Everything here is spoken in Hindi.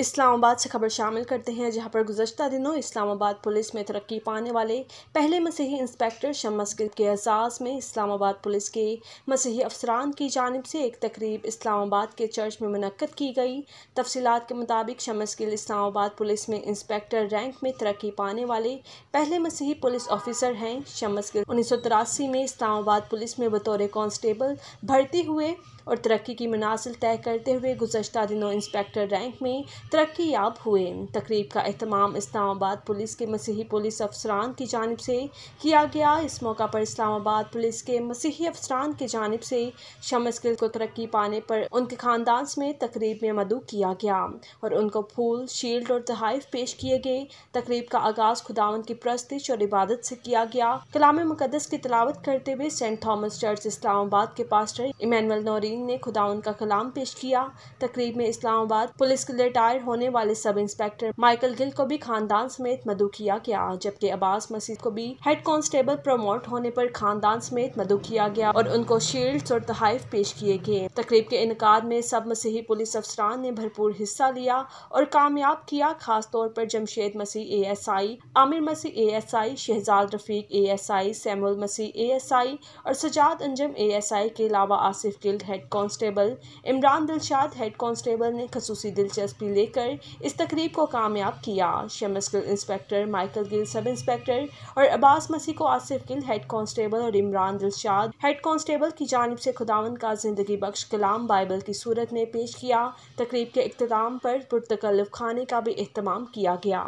इस्लामाबाद से खबर शामिल करते हैं जहां पर गुजशत दिनों इस्लामाबाद पुलिस में तरक्की पाने वाले पहले मसीही इंस्पेक्टर शम्मस के एजाज़ में इस्लामाबाद पुलिस के मसीही अफसरान की जानब से एक तकरीब इस्लामाबाद के चर्च में मनक़द की गई तफसीत के मुताबिक शमस गिल इस्लामाबाद पुलिस में इंस्पेक्टर रैंक में तरक्की पाने वाले पहले मसीही पुलिस ऑफिसर हैं शमस गिल उन्नीस सौ तिरासी में इस्लामाबाद पुलिस में बतौर कॉन्स्टेबल भर्ती हुए और तरक्की की मनासिल तय करते हुए गुजशत दिनों इंस्पेक्टर रैंक में तरक्की याब हुए तकरीब का अहतमाम इस्लामाबाद पुलिस के मसीही पुलिस अफसरान की जानब से किया गया इस मौका पर इस्लामाबाद पुलिस के मसीही अफसरान की जानब से शमस गिल को तरक्की पाने पर उनके ख़ानदान में तकरीब में मदू किया गया और उनको फूल शील्ड और तहाइफ पेश किए गए तकरीब का आगाज़ खुदावन की प्रस्तिश और इबादत से किया गया कलाम मुकदस की तलावत करते हुए सेंट थॉमस चर्च इस्लामाबाद के पास्टर इमानुअल नौरीन ने खुदावन का कलाम पेश किया तकरीब में इस्लामाबाद पुलिस के रिटायर रिटायर होने वाले सब इंस्पेक्टर माइकल गिल को भी खानदान समेत मधु किया गया जबकि अब्बास मसीद को भी हेड कांस्टेबल प्रमोट होने पर खानदान समेत मधु किया गया और उनको शील्ड और तहफ पेश किए गए तकरीब के इनका में सब मसीही पुलिस अफसरान ने भरपूर हिस्सा लिया और कामयाब किया खास तौर पर Jamshed Masih A S I Amir Masih A S I Shahzad Rafiq A S I Samuel Masih A S I और Sajjad Anjum A S I के अलावा Asif Gill head constable Imran Dilshad head constable ने खसूसी दिलचस्पी ले लेकर इस तकरीब को कामयाब किया Shams Gill inspector Michael Gill sub inspector और अब्बास मसीह को आसिफ गिल हेड कांस्टेबल और इमरान दिलशाद हेड कांस्टेबल की जानब से खुदावन का जिंदगी बख्श कलाम बाइबल की सूरत में पेश किया तकरीब के अख्ताम पर पुरतकल्लफ खाने का भी अहतमाम किया गया